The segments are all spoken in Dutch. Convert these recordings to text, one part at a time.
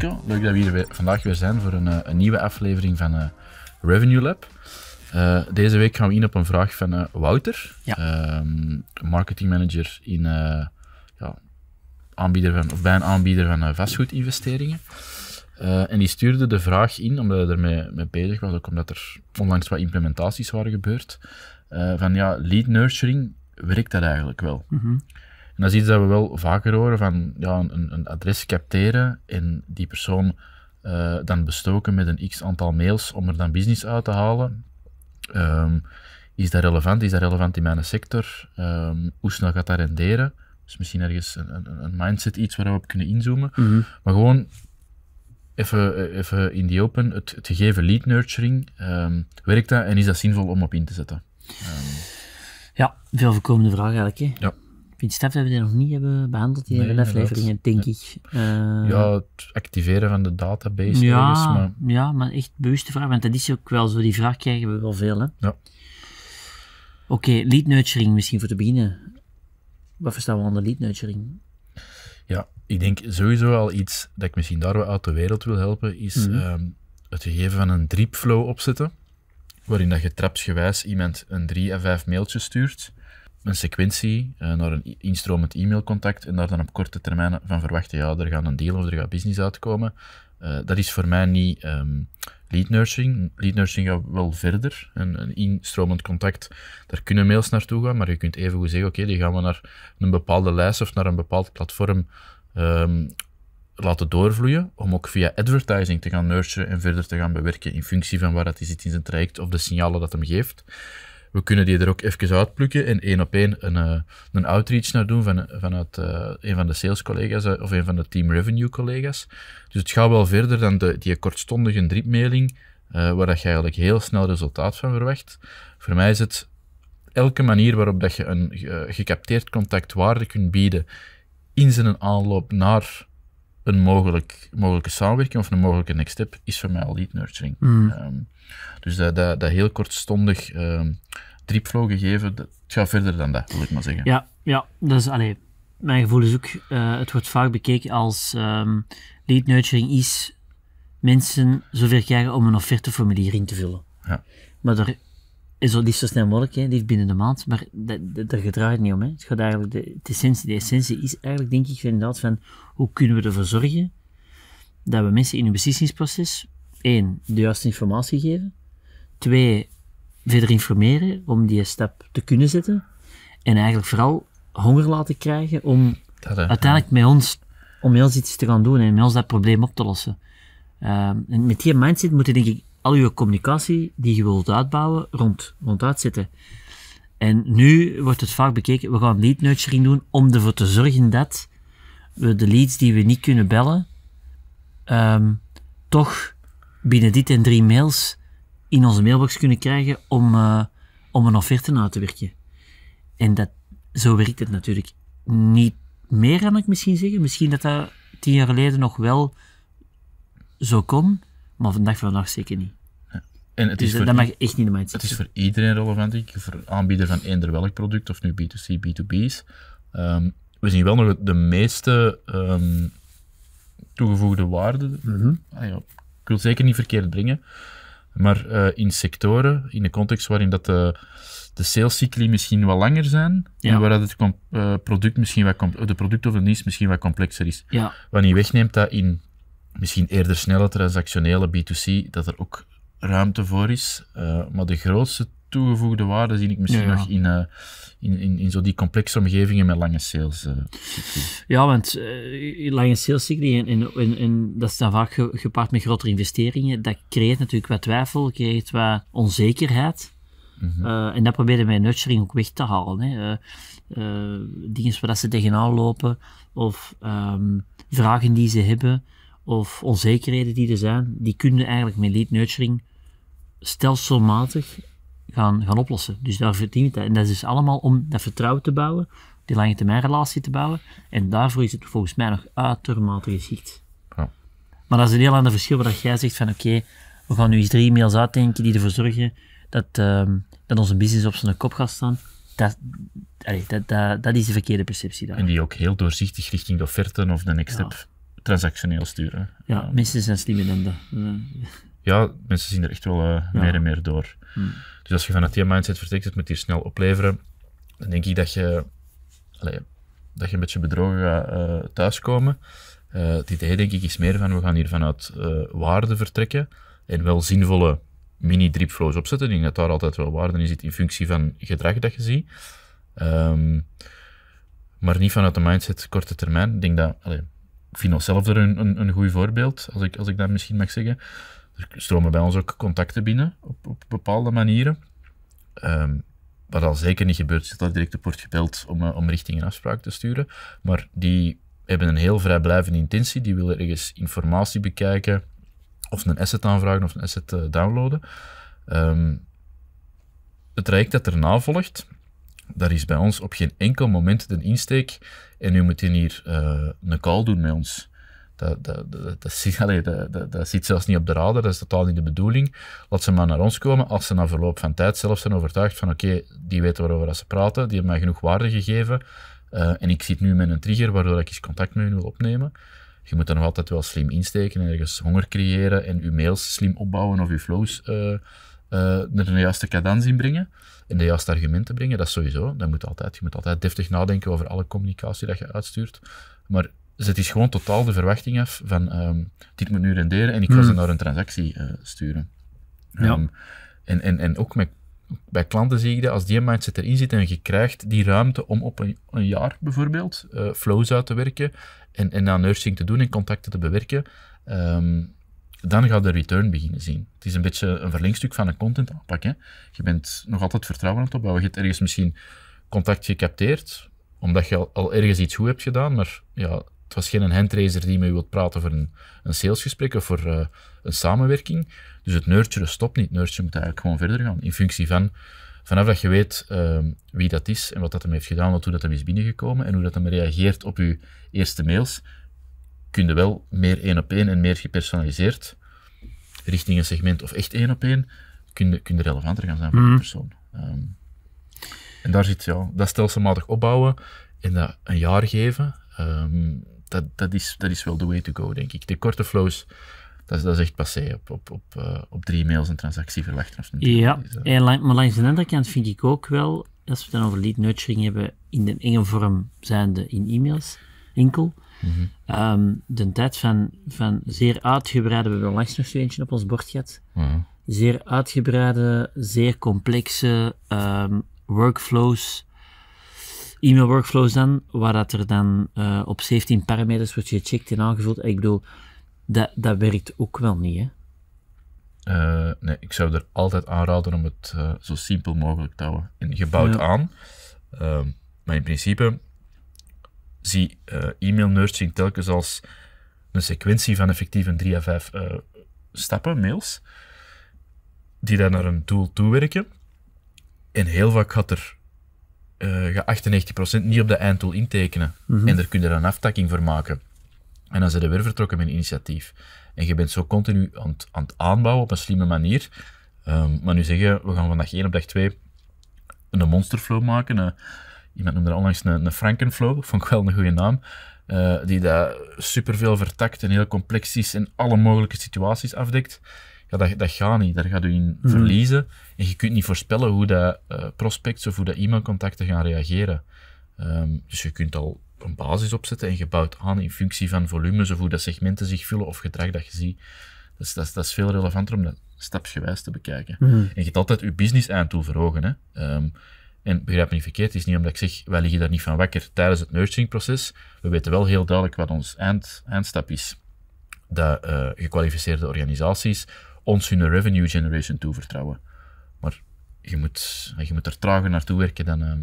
Leuk dat we hier weer, vandaag weer zijn voor een, eh, een nieuwe aflevering van eh, Revenue Lab. Eh, deze week gaan we in op een vraag van Wouter, ehm, marketing manager in, ja, aanbieder van, of bij een aanbieder van vastgoedinvesteringen. en die stuurde de vraag in, omdat hij ermee mee bezig was, ook omdat er onlangs wat implementaties waren gebeurd, van ja, lead nurturing, werkt dat eigenlijk wel? Mhm. En dat is iets dat we wel vaker horen, van ja, een, een adres capteren en die persoon eh, dan bestoken met een x aantal mails om er dan business uit te halen. Ehm, is dat relevant? Is dat relevant in mijn sector? Ehm, hoe snel gaat dat renderen? Dus misschien ergens een, een, een mindset, iets waar we op kunnen inzoomen. Mhm. Maar gewoon even, eh, even in die open, het, gegeven lead nurturing, ehm, werkt dat en is dat zinvol om op in te zetten? Ja, veel voorkomende vraag eigenlijk. Hè? Ja. Vinstaf dat we die nog niet hebben behandeld in nee, de afleveringen, denk ik. Eh, ja, het activeren van de database. Ja, maar... ja, maar echt bewuste vraag, want dat is ook wel zo. Die vraag krijgen we wel veel. Hè? Ja. Oké, okay, lead nurturing misschien voor te beginnen. Wat verstaan we onder lead nurturing? Ja, ik denk sowieso al iets dat ik misschien daar wel uit de wereld wil helpen, is mhm. ehm, het gegeven van een drip flow opzetten, waarin dat je trapsgewijs iemand een drie à vijf mailtjes stuurt een sequentie eh, naar een instromend e-mailcontact en daar dan op korte termijn van verwachten, ja, er gaat een deal of er gaat business uitkomen. Eh, dat is voor mij niet ehm, lead nurturing. Lead nurturing gaat wel verder. Een, een instromend contact, daar kunnen mails naartoe gaan, maar je kunt even goed zeggen, oké, die gaan we naar een bepaalde lijst of naar een bepaald platform ehm, laten doorvloeien, om ook via advertising te gaan nurturen en verder te gaan bewerken in functie van waar dat is zit in zijn traject of de signalen dat hem geeft we kunnen die er ook even uitplukken en één op één een, een, eh, een outreach naar doen van, vanuit eh, een van de sales collega's eh, of een van de team revenue collega's. Dus het gaat wel verder dan de, die kortstondige dripmailing, uh, waar dat je eigenlijk heel snel resultaat van verwacht. Voor mij is het elke manier waarop dat je een gecapteerd contact waarde kunt bieden in zijn aanloop naar een mogelijk, mogelijke samenwerking of een mogelijke next step is voor mij al lead nurturing. Mm. Ehm, dus dat, dat, dat heel kortstondig ehm, Tripflow gegeven. Dat, het gaat verder dan dat, wil ik maar zeggen. Ja, ja dus alleen mijn gevoel is ook, eh, het wordt vaak bekeken als um, ehm, lead nurturing is mensen zover krijgen om een offerteformulier in te vullen. Ja. Maar er is al liefst zo snel mogelijk, hè, liefst binnen de maand, maar daar gedraait het niet om. Hè. Het gaat eigenlijk, de, essentie, de essentie is eigenlijk, denk ik, inderdaad van hoe kunnen we ervoor zorgen dat we mensen in hun beslissingsproces, één, de juiste informatie geven, twee, verder informeren om die stap te kunnen zetten. En eigenlijk vooral honger laten krijgen om eh, uiteindelijk met ons, om iets te gaan doen en met ons dat probleem op te lossen. Ehm, en met die mindset moet je denk ik al je communicatie die je wilt uitbouwen rond, rond uitzetten. En nu wordt het vaak bekeken, we gaan lead nurturing doen om ervoor te zorgen dat we de leads die we niet kunnen bellen, ehm, toch binnen dit en drie mails in onze mailbox kunnen krijgen om, eh, om een offerte na te werken. En dat, zo werkt het natuurlijk niet meer, kan ik misschien zeggen. Misschien dat dat tien jaar geleden nog wel zo kon, maar vandaag vandaag zeker niet. En het dus is dat, mag echt niet de mindset Het is voor iedereen relevant, ik, voor aanbieder van eender welk product, of nu B2C, B2B's. Um, we zien wel nog de meeste ehm, toegevoegde waarde. Mhm. ah, ja. Ik wil zeker niet verkeerd brengen. Maar eh, in sectoren, in de context waarin dat de, de salescycli misschien wat langer zijn en waar dat het eh, product, misschien wat de product of de dienst misschien wat complexer is. Ja. je wegneemt dat in misschien eerder snelle transactionele B2C, dat er ook ruimte voor is. Eh, maar de grootste toegevoegde waarde zie ik misschien nog in, uh, in, in, in zo die complexe omgevingen met lange sales. Eh, ja, want eh, lange sales en, en, en, dat is dan vaak gepaard met grotere investeringen. Dat creëert natuurlijk wat twijfel, creëert wat onzekerheid. Mhm. en dat proberen wij nurturing ook weg te halen. Hè. dingen waar ze tegenaan lopen, of ehm, vragen die ze hebben, of onzekerheden die er zijn, die kunnen eigenlijk met lead nurturing stelselmatig gaan, gaan oplossen. Dus daar verdient dat. En dat is dus allemaal om dat vertrouwen te bouwen, die lange termijn relatie te bouwen. En daarvoor is het volgens mij nog uitermate geschikt. Ja. Maar dat is een heel ander verschil waar jij zegt van oké, we gaan nu eens drie mails uitdenken die ervoor zorgen dat, ehm, dat onze business op zijn kop gaat staan. Dat, dat, dat, is de verkeerde perceptie daar. En die ook heel doorzichtig richting de offerten of de next step transactioneel sturen. Ja, ja, mensen zijn slimmer dan dat ja, mensen zien er echt wel eh, meer en meer door. Hmm. Dus als je vanuit die mindset vertrekt, het moet hier snel opleveren, dan denk ik dat je, dat je een beetje bedrogen gaat eh, thuiskomen. Eh, het idee, denk ik, is meer van we gaan hier vanuit waarde vertrekken en wel zinvolle mini-dripflows opzetten. Ik denk dat daar altijd wel waarde in zit in functie van gedrag dat je ziet. Ehm, maar niet vanuit de mindset korte termijn. Ik denk dat, allez, ik vind er een, een, een goed voorbeeld, als ik, als ik dat misschien mag zeggen. Er stromen bij ons ook contacten binnen op, op bepaalde manieren. Ehm, wat al zeker niet gebeurt, is dat direct op wordt gebeld om, eh, om richting een afspraak te sturen. Maar die hebben een heel vrijblijvende intentie. Die willen ergens informatie bekijken, of een asset aanvragen of een asset eh, downloaden. Ehm, het traject dat erna volgt, daar is bij ons op geen enkel moment de insteek. En u moet hier eh, een call doen met ons. Dat, dat, dat, zit, dat, dat, zit zelfs niet op de radar, dat is totaal niet de bedoeling. Laat ze maar naar ons komen als ze na verloop van tijd zelf zijn overtuigd van oké, die weten waarover ze praten, die hebben mij genoeg waarde gegeven eh, en ik zit nu met een trigger waardoor ik eens contact met hun wil opnemen. Je moet dan nog altijd wel slim insteken en ergens honger creëren en je mails slim opbouwen of je flows uh, naar de juiste cadans inbrengen en de juiste argumenten brengen. Dat is sowieso, dat moet altijd. Je moet altijd deftig nadenken over alle communicatie dat je uitstuurt. Maar zet is gewoon totaal de verwachting af van ehm, dit moet nu renderen en ik ga ze hmm. naar een transactie eh, sturen. Ehm, en, en, en ook met, bij klanten zie ik dat als die mindset erin zit en je krijgt die ruimte om op een, jaar bijvoorbeeld eh, flows uit te werken en, en nursing te doen en contacten te bewerken, ehm, dan gaat de return beginnen zien. Het is een beetje een verlengstuk van een content aanpak. Hè? Je bent nog altijd vertrouwen op, het opbouwen. Je hebt ergens misschien contact gecapteerd, omdat je al, al ergens iets goed hebt gedaan, maar ja, het was geen handraiser die u wilt praten voor een, een salesgesprek of voor eh, een samenwerking. Dus het nurturen stopt niet. Nurturen moet eigenlijk gewoon verder gaan. In functie van, vanaf dat je weet ehm, wie dat is en wat dat hem heeft gedaan, wat, hoe dat hem is binnengekomen en hoe dat hem reageert op uw eerste mails, kun je wel meer één op één en meer gepersonaliseerd richting een segment of echt één op één, kun je, kun relevanter gaan zijn voor die mhm. persoon. Ehm, en daar zit ja, dat stelselmatig opbouwen en dat een jaar geven. Um, dat, dat, is, dat is wel de way to go, denk ik. De korte flows, dat is, dat is echt passé op, op, op, eh, op drie mails een transactie verwachten. Of niet. Ja, dus, eh, maar langs de andere kant vind ik ook wel, als we het dan over lead nurturing hebben, in de enge vorm zijnde in e-mails enkel. Mhm. Ehm, de tijd van, van zeer uitgebreide, we hebben langs nog zo eentje op ons bord gehad. Mhm. Zeer uitgebreide, zeer complexe ehm, workflows E-mail workflows dan, waar dat er dan eh, op 17 parameters wordt gecheckt en aangevuld. Ik bedoel, dat, dat werkt ook wel niet, hè? Eh, nee, ik zou er altijd aanraden om het eh, zo simpel mogelijk te houden. En gebouwd aan, ehm, maar in principe zie e-mail nurturing telkens als een sequentie van effectief een 3 à 5 stappen, mails, die dan naar een doel toewerken. En heel vaak gaat er uh, ga 98% niet op de eindtool intekenen. Mhm. En daar kun je dan een aftakking voor maken. En dan zijn we weer vertrokken met een initiatief. En je bent zo continu aan, aan het aanbouwen op een slimme manier. Ehm, maar nu zeggen, we gaan vandaag 1 op dag 2 een monsterflow maken. Eh, iemand noemde al onlangs een, een Frankenflow, vond ik wel een goede naam. Eh, die daar superveel vertakt en heel complex is en alle mogelijke situaties afdekt ja, dat, dat gaat niet. Daar gaat u in mhm. verliezen. En je kunt niet voorspellen hoe dat uh, prospects of hoe dat e-mailcontacten gaan reageren. Ehm, dus je kunt al een basis opzetten en je bouwt aan in functie van volumes of hoe dat segmenten zich vullen of gedrag dat je ziet. Dat is, dat dat is veel relevanter om dat stapsgewijs te bekijken. Mhm. En je hebt altijd je business aan toe verhogen. Hè? Ehm, en begrijp me niet verkeerd, het is niet omdat ik zeg, wij liggen daar niet van wakker tijdens het nurturingproces. We weten wel heel duidelijk wat ons eind, eindstap is. Dat eh, gekwalificeerde organisaties ons hun revenue generation toevertrouwen. Maar je moet, je moet er trager naartoe werken dan, ehm,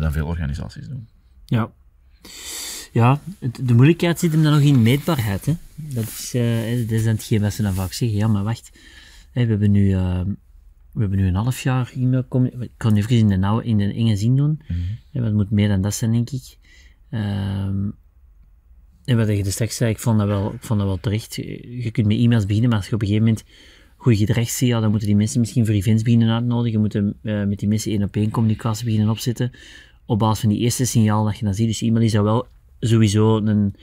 dan veel organisaties doen. Ja. Ja, de moeilijkheid zit hem dan nog in meetbaarheid. Hè? Dat is, eh, dat is dan hetgeen wat dan vaak zeggen. Ja, maar wacht. we, hebben nu, ehm, we hebben nu een half jaar e-mail. Eh, ik kan even in de, nauwe, in de enge zin doen. Mm het moet meer dan dat zijn, denk ik. Ehm, en wat je de dus straks zei, ik vond dat wel, vond dat wel terecht. Je kunt met e-mails beginnen, maar als je op een gegeven moment goed gedrag ziet, dan moeten die mensen misschien voor events beginnen uitnodigen. Je moet eh, met die mensen één op één communicatie beginnen opzetten. Op basis van die eerste signaal dat je dan ziet. Dus e-mail is dat wel sowieso een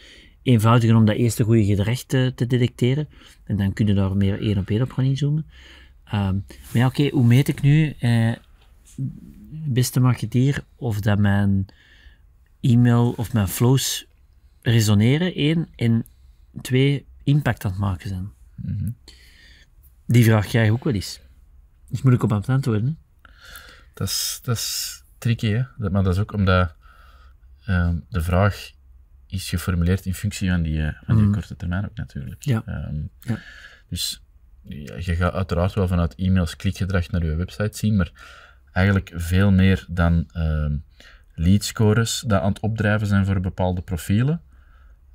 eenvoudiger om dat eerste goede gedrag te, detecteren. En dan kun je daar meer één op één op gaan inzoomen. Ehm, maar ja, oké, hoe meet ik nu, eh, beste marketeer, of dat mijn e-mail of mijn flows resoneren, één, en twee, impact aan het maken zijn? Mhm. Die vraag krijg je ook wel eens. Dus moet ik op aan het antwoorden. Dat is, dat is tricky, hè? maar dat is ook omdat ehm, de vraag is geformuleerd in functie van die, eh, van die mhm. korte termijn ook natuurlijk. Ja. Ehm, ja. Dus je gaat uiteraard wel vanuit e-mails klikgedrag naar je website zien, maar eigenlijk veel meer dan uh, leadscores dat aan het opdrijven zijn voor bepaalde profielen.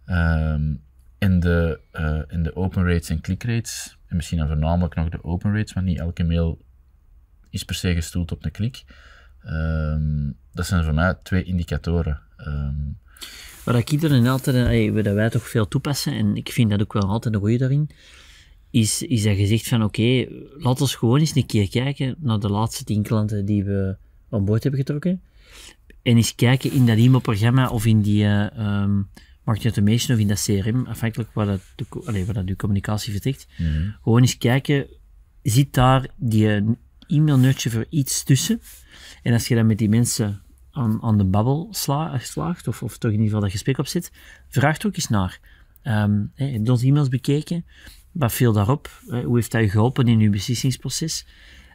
Um, in, de, eh, in de open rates en click rates, en misschien dan voornamelijk nog de open rates, want niet elke mail is per se gestoeld op een klik. Ehm, dat zijn voor mij twee indicatoren. Ehm, wat ik iedereen altijd, dat eh, wij toch veel toepassen, en ik vind dat ook wel altijd een goede daarin, is, is dat gezegd van oké, laten we gewoon eens een keer kijken naar de laatste tien klanten die we aan boord hebben getrokken. En eens kijken in dat e-mailprogramma of in die eh, mag je of in dat CRM, afhankelijk waar dat, de, waar dat je communicatie vertrekt, mhm. gewoon eens kijken, zit daar die e-mail voor iets tussen? En als je dan met die mensen aan, aan de babbel slaagt, of, of toch in ieder geval dat gesprek op zit, vraag er ook eens naar. Um, je heb e-mails bekeken? Wat viel daarop? Hey, hoe heeft dat je geholpen in je beslissingsproces?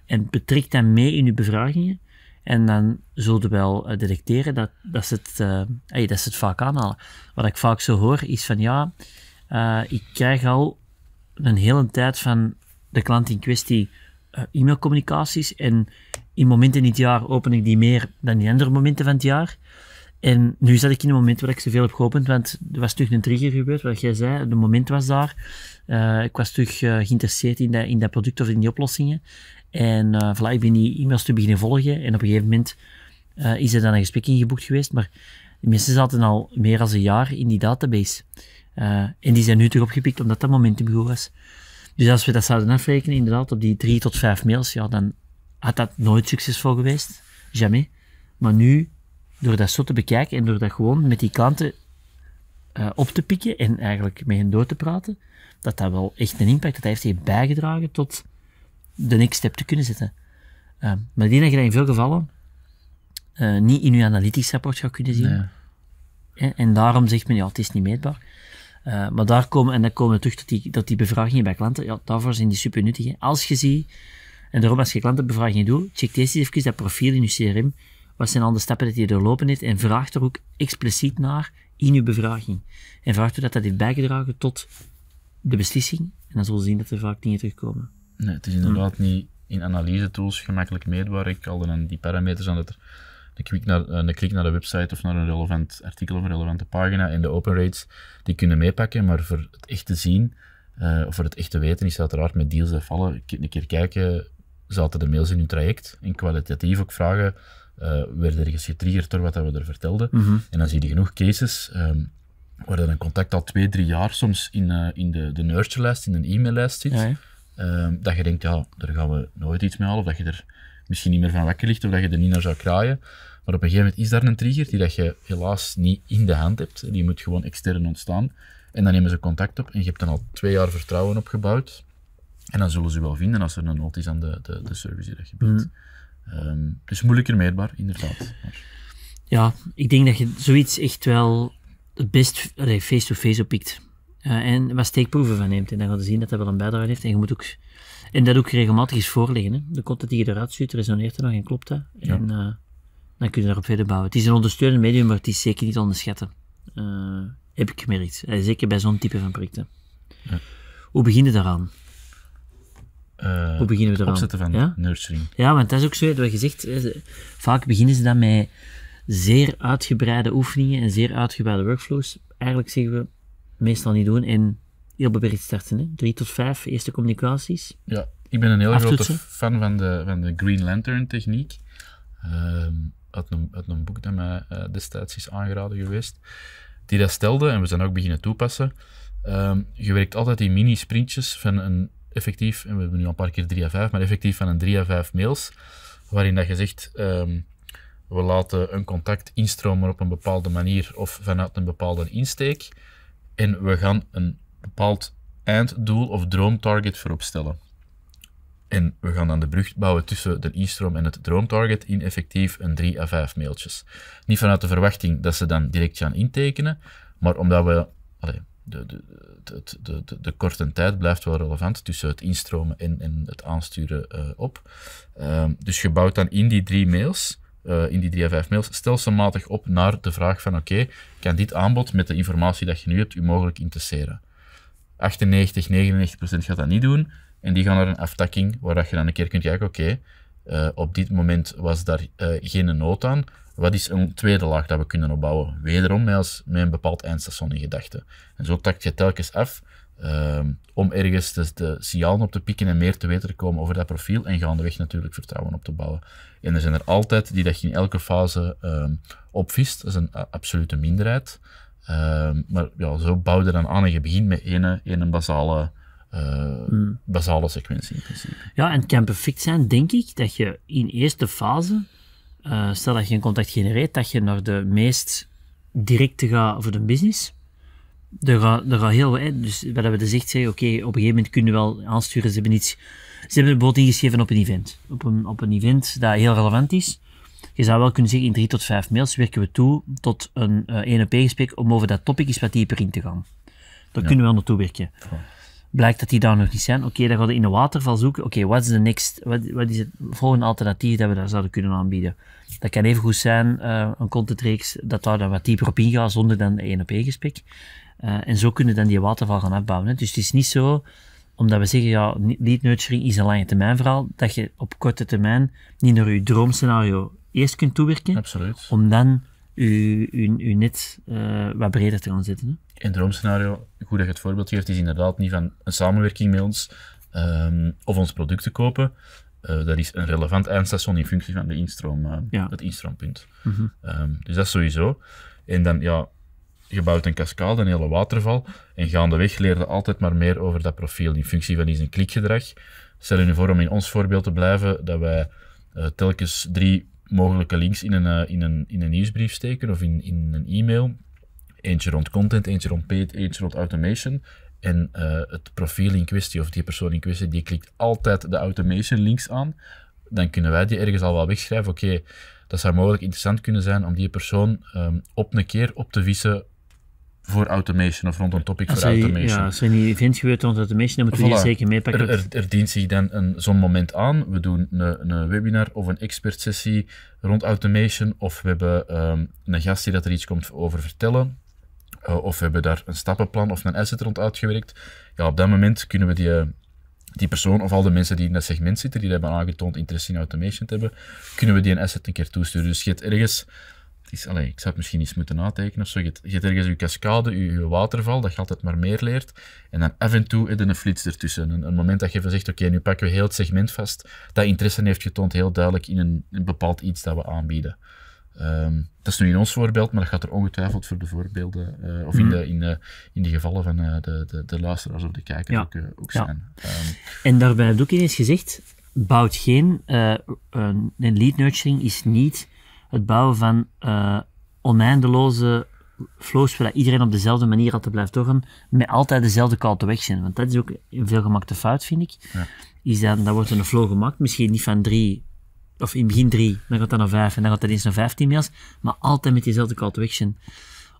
En betrek dat mee in uw bevragingen. En dan zullen we wel eh, detecteren dat, dat, ze het, eh, hey, dat ze het vaak aanhalen. Wat ik vaak zo hoor is van ja, eh, ik krijg al een hele tijd van de klant in kwestie e-mailcommunicaties. En in momenten in het jaar open ik die meer dan in andere momenten van het jaar. En nu zat ik in een moment waar ik zoveel heb geopend, want er was terug een trigger gebeurd, wat jij zei. De moment was daar. Eh, ik was terug eh, geïnteresseerd in dat, in dat product of in die oplossingen. En uh, voilà, ik ben die e-mails te beginnen volgen. En op een gegeven moment is er dan een gesprek ingeboekt geweest. Maar de mensen zaten al meer dan een jaar in die database. en die zijn nu terug opgepikt omdat dat momentum goed was. Dus als we dat zouden afrekenen, inderdaad, op die drie tot vijf mails, ja, dan had dat nooit succesvol geweest. Jamais. Maar nu door dat zo te bekijken en door dat gewoon met die klanten eh, op te pikken en eigenlijk met hen door te praten, dat dat wel echt een impact dat heeft heeft bijgedragen tot de next step te kunnen zetten. Eh, maar die denk dat je dat in veel gevallen eh, niet in je analytisch rapport gaat kunnen zien. En, daarom zegt men, ja, het is niet meetbaar. maar daar komen, en dan komen we terug dat die, tot die bevragingen bij klanten. Ja, daarvoor zijn die super nuttig. Hè. Als je ziet, en daarom als je klantenbevragingen doet, check deze even dat profiel in je CRM wat zijn al de stappen dat je doorlopen heeft en vraagt er ook expliciet naar in uw bevraging. En vraagt u dat dat heeft bijgedragen tot de beslissing. En dan zullen we zien dat er vaak dingen terugkomen. Nee, het is inderdaad niet in analyse tools gemakkelijk meetbaar. Ik al dan die parameters aan dat er een klik, naar, eh, een klik naar de website of naar een relevant artikel of een relevante pagina en de open rates, die kunnen meepakken, maar voor het echt te zien, eh, of voor het echt te weten, is uiteraard met deals dat vallen. Een keer kijken, zaten de mails in hun traject en kwalitatief ook vragen uh, eh, werd ergens getriggerd door wat we er vertelden. Mhm. En dan zie je genoeg cases um, waar dan een contact al twee, drie jaar soms in, eh, in de, de nurture-lijst, in een e-maillijst zit. Ehm, dat je denkt, ja, daar gaan we nooit iets mee halen, of dat je er misschien niet meer van wakker ligt, of dat je er niet naar zou kraaien. Maar op een gegeven moment is daar een trigger die dat je helaas niet in de hand hebt. Die moet gewoon extern ontstaan. En dan nemen ze contact op en je hebt dan al twee jaar vertrouwen opgebouwd. En dan zullen ze wel vinden als er een nood is aan de, de, de service die dat je mhm. Um, dus moeilijker meetbaar, inderdaad. Ja, ik denk dat je zoiets echt wel het best face-to-face opikt oppikt. Eh, en wat steekproeven van neemt. En dan gaat je zien dat dat wel een bijdrage heeft. En je moet ook, en dat ook regelmatig is voorleggen. Hè. De content die je eruit stuurt, resoneert er nog en klopt dat. Ja. En eh, dan kun je daarop verder bouwen. Het is een ondersteunend medium, maar het is zeker niet onderschatten. Eh, heb ik gemerkt. zeker bij zo'n type van projecten. Ja. Hoe begin je daaraan? uh, Hoe beginnen we eraan? van ja? nurturing. Ja, want dat is ook zo, wat je zegt, eh, vaak beginnen ze dan met zeer uitgebreide oefeningen en zeer uitgebreide workflows. Eigenlijk zeggen we, meestal niet doen en heel beperkt starten. Hè? Drie tot vijf eerste communicaties. Ja, ik ben een heel grote fan van de, van de Green Lantern techniek. Um, uit, een, uit een boek dat mij uh, destijds is aangeraden geweest. Die dat stelde, en we zijn ook beginnen toepassen. Um, je werkt altijd in mini-sprintjes van een effectief, en we hebben nu al een paar keer 3 à 5, maar effectief van een 3 à 5 mails, waarin dat je zegt, um, we laten een contact instromen op een bepaalde manier of vanuit een bepaalde insteek, en we gaan een bepaald einddoel of droomtarget voorop stellen. En we gaan dan de brug bouwen tussen de instroom en het droomtarget in effectief een 3 à 5 mailtjes. Niet vanuit de verwachting dat ze dan direct gaan intekenen, maar omdat we de, de, de, de, de korte tijd blijft wel relevant tussen het instromen en, en het aansturen eh, op. Ehm, dus je bouwt dan in die drie mails, eh, in die drie à vijf mails, stelselmatig op naar de vraag van oké, kan dit aanbod met de informatie dat je nu hebt u mogelijk interesseren? 98, 99 procent gaat dat niet doen. En die gaan naar een aftakking waar dat je dan een keer kunt kijken, oké, eh, op dit moment was daar geen nood aan wat is een tweede laag dat we kunnen opbouwen? Wederom met, als, met een bepaald eindstation in gedachten. En zo tak je telkens af ehm, om ergens de, de, signalen op te pikken en meer te weten te komen over dat profiel en gaandeweg natuurlijk vertrouwen op te bouwen. En er zijn er altijd die dat je in elke fase ehm, opvist. Dat is een absolute minderheid. Ehm, maar ja, zo bouw je dan aan en je begint met één, een basale eh, hmm. basale sequentie in principe. Ja, en het kan perfect zijn, denk ik, dat je in eerste fase eh, stel dat je een contact genereert, dat je naar de meest directe gaat voor de business. Er gaat, heel wat, dus wat we gezegd zicht zeggen, oké, op een gegeven moment kunnen we wel aansturen, ze hebben iets, ze hebben bijvoorbeeld ingeschreven op een event. Op een, op een event dat heel relevant is. Je zou wel kunnen zeggen, in drie tot vijf mails werken we toe tot een 1 eh, op 1 gesprek om over dat topic eens wat dieper in te gaan. Daar kunnen we wel naartoe werken. Blijkt dat die daar nog niet zijn. Oké, dan gaan we in de waterval zoeken. Oké, wat is de next? Wat, is het volgende alternatief dat we daar zouden kunnen aanbieden? Dat kan even goed zijn, eh, een contentreeks, dat daar dan wat dieper op ingaat zonder dan een op één gesprek. Eh, en zo kunnen dan die waterval gaan afbouwen. Dus het is niet zo, omdat we zeggen, ja, lead nurturing is een lange termijn verhaal, dat je op korte termijn niet naar je droomscenario eerst kunt toewerken. Absoluut. Om dan je, net eh, wat breder te gaan zetten in droomscenario, goed dat je het voorbeeld geeft, is inderdaad niet van een samenwerking met ons ehm, of ons product te kopen. Eh, dat is een relevant eindstation in functie van de instroom, eh, het instroompunt. Mhm. Ehm, dus dat is sowieso. En dan, ja, je bouwt een cascade, een hele waterval. En gaandeweg je altijd maar meer over dat profiel in functie van zijn een klikgedrag. Stel je nu voor om in ons voorbeeld te blijven dat wij eh, telkens drie mogelijke links in een, in, een, in een nieuwsbrief steken of in, in een e-mail eentje rond content, eentje rond paid, eentje rond automation. En eh, het profiel in kwestie of die persoon in kwestie, die klikt altijd de automation links aan. Dan kunnen wij die ergens al wel wegschrijven. Oké, dat zou mogelijk interessant kunnen zijn om die persoon ehm, op een keer op te vissen voor automation of rond een topic voor automation. Ja, als er niet event gebeurt rond automation, dan moeten we die zeker meepakken. Er, dient zich dan zo'n moment aan. We doen een, een, webinar of een expert sessie rond automation, of we hebben ehm, een gast die dat er iets komt over vertellen. Eh, of hebben daar een stappenplan of een asset rond uitgewerkt. Ja, op dat moment kunnen we die, eh, die persoon of al de mensen die in dat segment zitten, die hebben aangetoond interesse in automation te hebben, kunnen we die een asset een keer toesturen. Dus je hebt ergens, het is, allez, ik zou het misschien eens moeten natekenen of zo, je hebt, ergens je cascade, je, waterval, dat je altijd maar meer leert, en dan af en toe een flits ertussen. Een, moment dat je even zegt, oké, nu pakken we heel het segment vast, dat interesse heeft getoond heel duidelijk in een, een bepaald iets dat we aanbieden. Ehm, dat is nu in ons voorbeeld, maar dat gaat er ongetwijfeld voor de voorbeelden, eh, of in, mhm. de, in, de, in de gevallen van eh, de, de, de, luisteraars of de kijkers ook, eh, ook, zijn. Ehm, en daarbij heb ik ook ineens gezegd, bouwt geen, een lead nurturing is niet het bouwen van oneindeloze flows waar iedereen op dezelfde manier altijd blijft doorgaan, met altijd dezelfde call to action. Want dat is ook een veelgemakte fout, vind ik. Ja. Is dat, wordt een flow gemaakt, misschien niet van drie of in begin drie, dan gaat dat naar vijf en dan gaat dat eens naar vijftien mails, maar altijd met diezelfde call to action.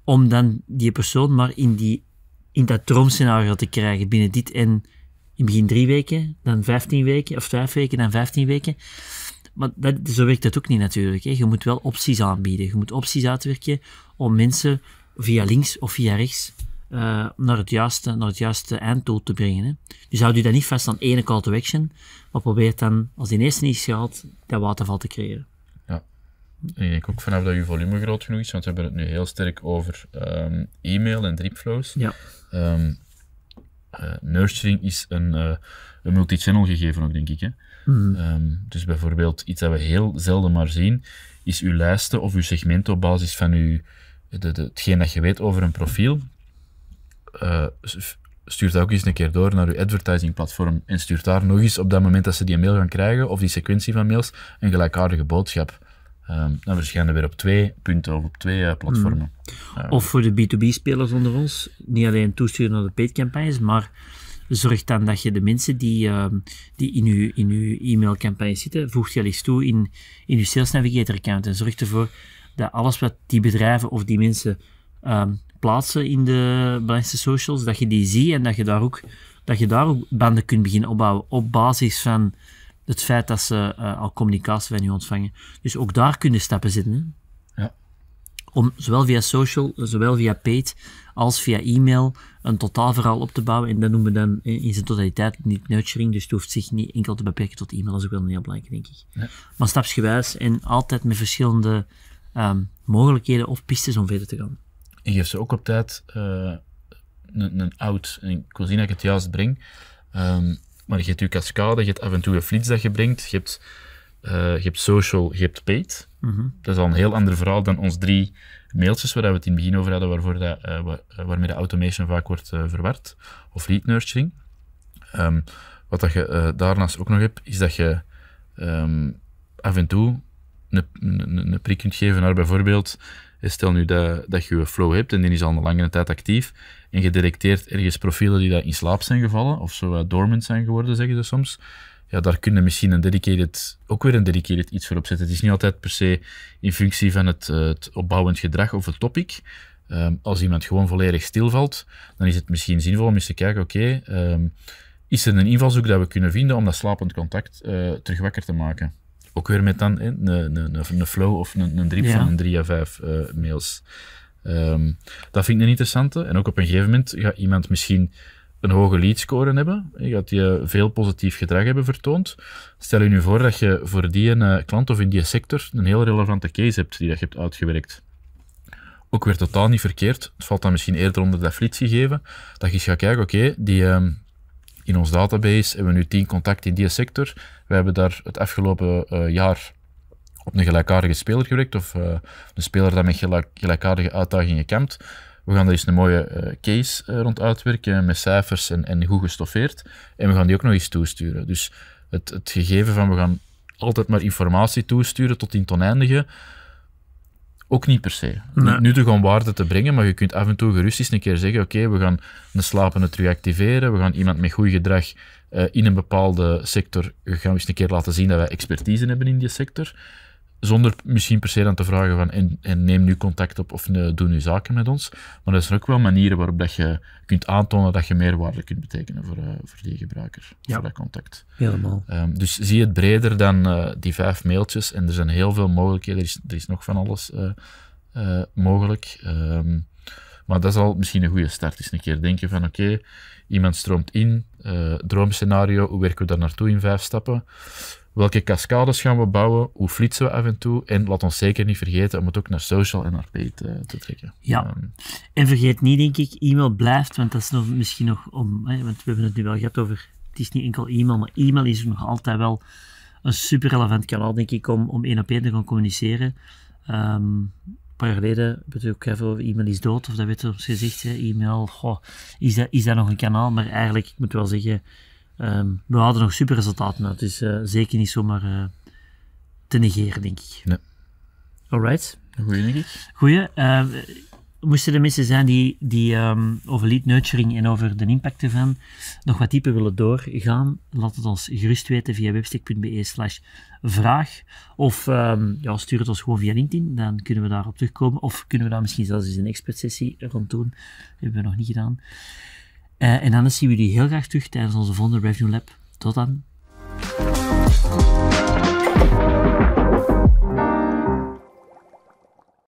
Om dan die persoon maar in, die, in dat droomscenario te krijgen binnen dit en in begin drie weken, dan vijftien weken, of vijf weken, dan vijftien weken. Maar dat, zo werkt dat ook niet natuurlijk. Hè. Je moet wel opties aanbieden. Je moet opties uitwerken om mensen via links of via rechts uh, naar, het juiste, naar het juiste einddoel te brengen. Dus houd u dan niet vast aan één call to action, maar probeert dan, als die eerste niet gehaald, dat waterval te creëren. Ja. Ik denk ook vanaf dat uw volume groot genoeg is, want we hebben het nu heel sterk over ehm, e-mail en dripflows. Ja. Ehm, eh, nurturing is een, uh, een multichannel gegeven ook, denk ik. Hè? Hmm. Ehm, dus bijvoorbeeld iets dat we heel zelden maar zien, is uw lijsten of uw segmenten op basis van uw, de, hetgeen dat je weet over een profiel. Eh, Stuur stuurt dat ook eens een keer door naar uw advertising platform en stuurt daar nog eens op dat moment dat ze die mail gaan krijgen of die sequentie van mails een gelijkaardige boodschap. Um, dan verschijnen we weer op twee punten of op twee eh, platformen. Hmm. Ehm. of voor de B2B-spelers onder ons, niet alleen toesturen naar de paid-campagnes, maar zorg dan dat je de mensen die, ehm, die in je in uw e-mailcampagne zitten, voegt je al eens toe in, in je Sales Navigator account en zorg ervoor dat alles wat die bedrijven of die mensen plaatsen in de belangrijkste socials, dat je die ziet en dat je daar ook, dat je daar ook banden kunt beginnen opbouwen op basis van het feit dat ze eh, al communicatie van je ontvangen. Dus ook daar kunnen stappen zitten. Hè? Ja. Om zowel via social, zowel via paid, als via e-mail een totaal verhaal op te bouwen. En dat noemen we dan in zijn totaliteit niet nurturing. Dus het hoeft zich niet enkel te beperken tot e-mail. Dat is ook wel een heel belangrijk, denk ik. Ja. Maar stapsgewijs en altijd met verschillende ehm, mogelijkheden of pistes om verder te gaan je geeft ze ook op tijd uh, een, een out. ik wil zien dat ik het juist breng. Ehm, maar je hebt je cascade, je hebt af en toe een flits dat je brengt, je hebt, uh, je hebt social, je hebt paid. Mhm. Dat is al een heel ander verhaal dan ons drie mailtjes waar we het in het begin over hadden, waarvoor dat, eh, waarmee de automation vaak wordt verward. Of lead nurturing. Ehm, wat dat je daarnaast ook nog hebt, is dat je ehm, af en toe een, een, een prik kunt geven naar bijvoorbeeld, eh, stel nu dat, dat je een flow hebt en die is al een langere tijd actief en je ergens profielen die daar in slaap zijn gevallen of zo eh, dormant zijn geworden, zeggen ze soms. Ja, daar kunnen misschien een dedicated, ook weer een dedicated iets voor opzetten. Het is niet altijd per se in functie van het, eh, het opbouwend gedrag of het topic. Ehm, als iemand gewoon volledig stilvalt, dan is het misschien zinvol om eens te kijken, oké, ehm, is er een invalshoek dat we kunnen vinden om dat slapend contact uh, terug wakker te maken? ook weer met dan een, een, een, een flow of een, een drip van een 3 à 5 eh, mails. Ehm, dat vind ik een interessante. En ook op een gegeven moment gaat iemand misschien een hoge leadscore hebben. Je gaat je veel positief gedrag hebben vertoond. Stel je nu voor dat je voor die uh, klant of in die sector een heel relevante case hebt die dat je hebt uitgewerkt. Ook weer totaal niet verkeerd. Het valt dan misschien eerder onder dat flitsgegeven. Dat je eens gaat kijken, oké, die... Ehm, in ons database hebben we nu 10 contacten in die sector. We hebben daar het afgelopen eh, jaar op een gelijkaardige speler gewerkt, of eh, een speler dat met gelijkaardige uitdagingen kampt. We gaan daar eens een mooie eh, case rond uitwerken, met cijfers en, en goed gestoffeerd. En we gaan die ook nog eens toesturen. Dus het, het gegeven van we gaan altijd maar informatie toesturen tot in het oneindige, ook niet per se. nu toch om waarde te brengen, maar je kunt af en toe gerust eens een keer zeggen: Oké, we gaan een slapende reactiveren. activeren. We gaan iemand met goed gedrag eh, in een bepaalde sector. gaan eens een keer laten zien dat wij expertise hebben in die sector zonder misschien per se dan te vragen van en, en neem nu contact op of doe nu zaken met ons. Maar er zijn ook wel manieren waarop dat je kunt aantonen dat je meerwaarde kunt betekenen voor, eh, voor die gebruiker, ja. voor dat contact. Helemaal. Ehm, dus zie het breder dan eh, die vijf mailtjes en er zijn heel veel mogelijkheden. Er is, er is nog van alles eh, mogelijk. Ehm, maar dat is al misschien een goede start. Is een keer denken van oké, iemand stroomt in, droomscenario, hoe werken we daar naartoe in vijf stappen? Welke cascades gaan we bouwen? Hoe flitsen we af en toe? En laat ons zeker niet vergeten om het ook naar social en naar paid eh, te trekken. Ja, ehm, en vergeet niet, denk ik, e-mail blijft, want dat is nog, misschien nog om, hè, want we hebben het nu wel gehad over, het is niet enkel e-mail, maar e-mail is nog altijd wel een super relevant kanaal, denk ik, om, om één op één te gaan communiceren. Ehm, een paar jaar geleden hebben we ook even over e-mail is dood, of dat werd ons gezegd, hè, e-mail, goh, is dat, is dat nog een kanaal? Maar eigenlijk, ik moet wel zeggen, Ehm, we hadden nog super resultaten is is eh, zeker niet zomaar eh, te negeren, denk ik. Nee. Alright. Goede denk ik. Goeie. Ehm, moesten de mensen zijn die, ehm, over lead nurturing en over de impact ervan nog wat dieper willen doorgaan, laat het ons gerust weten via webstick.be slash vraag. Of ja, stuur het ons gewoon via LinkedIn, dan kunnen we daarop terugkomen. Of kunnen we daar misschien zelfs eens een expertsessie rond doen. Dat hebben we nog niet gedaan. Eh, en dan zien we jullie heel graag terug tijdens onze volgende Review Lab. Tot dan.